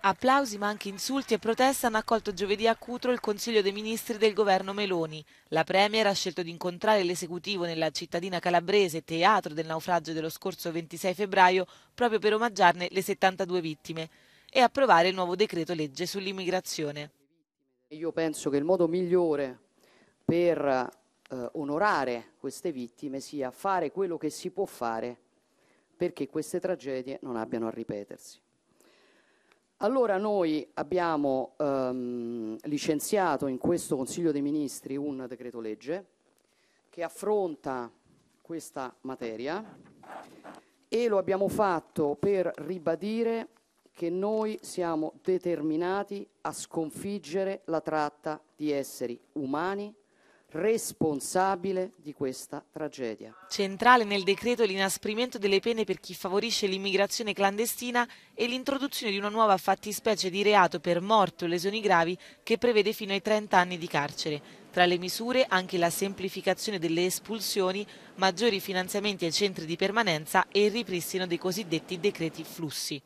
Applausi ma anche insulti e proteste hanno accolto giovedì a Cutro il Consiglio dei Ministri del governo Meloni. La Premier ha scelto di incontrare l'esecutivo nella cittadina calabrese, teatro del naufragio dello scorso 26 febbraio, proprio per omaggiarne le 72 vittime e approvare il nuovo decreto legge sull'immigrazione. Io penso che il modo migliore per eh, onorare queste vittime sia fare quello che si può fare perché queste tragedie non abbiano a ripetersi. Allora noi abbiamo ehm, licenziato in questo Consiglio dei Ministri un decreto legge che affronta questa materia e lo abbiamo fatto per ribadire che noi siamo determinati a sconfiggere la tratta di esseri umani responsabile di questa tragedia. Centrale nel decreto l'inasprimento delle pene per chi favorisce l'immigrazione clandestina e l'introduzione di una nuova fattispecie di reato per morte o lesioni gravi che prevede fino ai 30 anni di carcere. Tra le misure anche la semplificazione delle espulsioni, maggiori finanziamenti ai centri di permanenza e il ripristino dei cosiddetti decreti flussi.